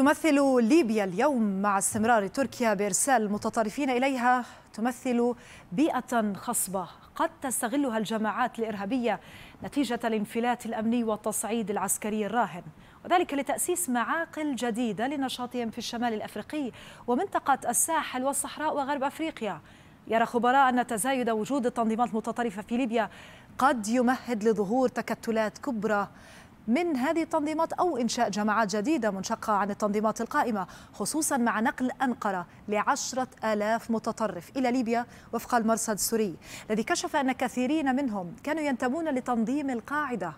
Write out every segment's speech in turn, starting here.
تمثل ليبيا اليوم مع استمرار تركيا بإرسال المتطرفين إليها تمثل بيئة خصبة قد تستغلها الجماعات الإرهابية نتيجة الانفلات الأمني والتصعيد العسكري الراهن وذلك لتأسيس معاقل جديدة لنشاطهم في الشمال الأفريقي ومنطقة الساحل والصحراء وغرب أفريقيا يرى خبراء أن تزايد وجود التنظيمات المتطرفة في ليبيا قد يمهد لظهور تكتلات كبرى من هذه التنظيمات أو إنشاء جماعات جديدة منشقة عن التنظيمات القائمة خصوصا مع نقل أنقرة لعشرة آلاف متطرف إلى ليبيا وفق المرصد السوري الذي كشف أن كثيرين منهم كانوا ينتمون لتنظيم القاعدة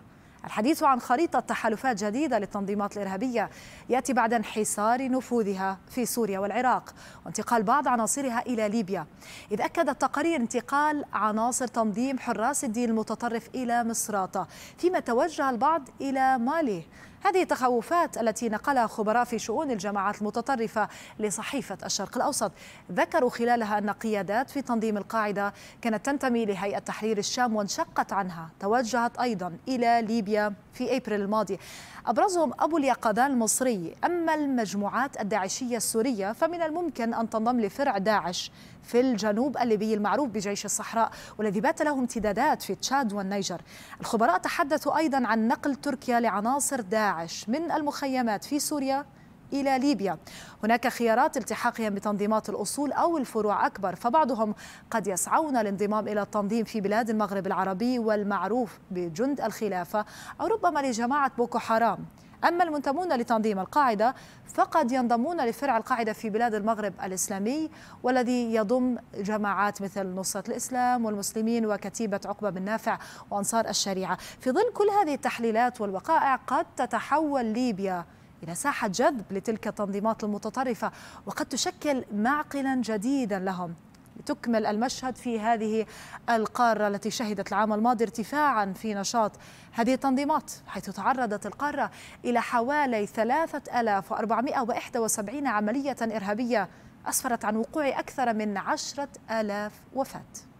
الحديث عن خريطة تحالفات جديدة للتنظيمات الإرهابية يأتي بعد انحسار نفوذها في سوريا والعراق وانتقال بعض عناصرها إلى ليبيا إذ أكد التقارير انتقال عناصر تنظيم حراس الدين المتطرف إلى مصراتة فيما توجه البعض إلى مالي هذه التخوفات التي نقلها خبراء في شؤون الجماعات المتطرفة لصحيفة الشرق الأوسط ذكروا خلالها أن قيادات في تنظيم القاعدة كانت تنتمي لهيئة تحرير الشام وانشقت عنها توجهت أيضا إلى ليبيا ليبيا في ابريل الماضي ابرزهم ابو اليقظان المصري اما المجموعات الداعشيه السوريه فمن الممكن ان تنضم لفرع داعش في الجنوب الليبي المعروف بجيش الصحراء والذي بات له امتدادات في تشاد والنيجر الخبراء تحدثوا ايضا عن نقل تركيا لعناصر داعش من المخيمات في سوريا إلى ليبيا هناك خيارات التحاقهم بتنظيمات الأصول أو الفروع أكبر فبعضهم قد يسعون الانضمام إلى التنظيم في بلاد المغرب العربي والمعروف بجند الخلافة أو ربما لجماعة بوكو حرام أما المنتمون لتنظيم القاعدة فقد ينضمون لفرع القاعدة في بلاد المغرب الإسلامي والذي يضم جماعات مثل نصرة الإسلام والمسلمين وكتيبة عقبة بن نافع وأنصار الشريعة في ظل كل هذه التحليلات والوقائع قد تتحول ليبيا إلى ساحة جذب لتلك التنظيمات المتطرفة وقد تشكل معقلا جديدا لهم لتكمل المشهد في هذه القارة التي شهدت العام الماضي ارتفاعا في نشاط هذه التنظيمات حيث تعرضت القارة إلى حوالي 3471 عملية إرهابية أسفرت عن وقوع أكثر من 10000 ألاف وفاة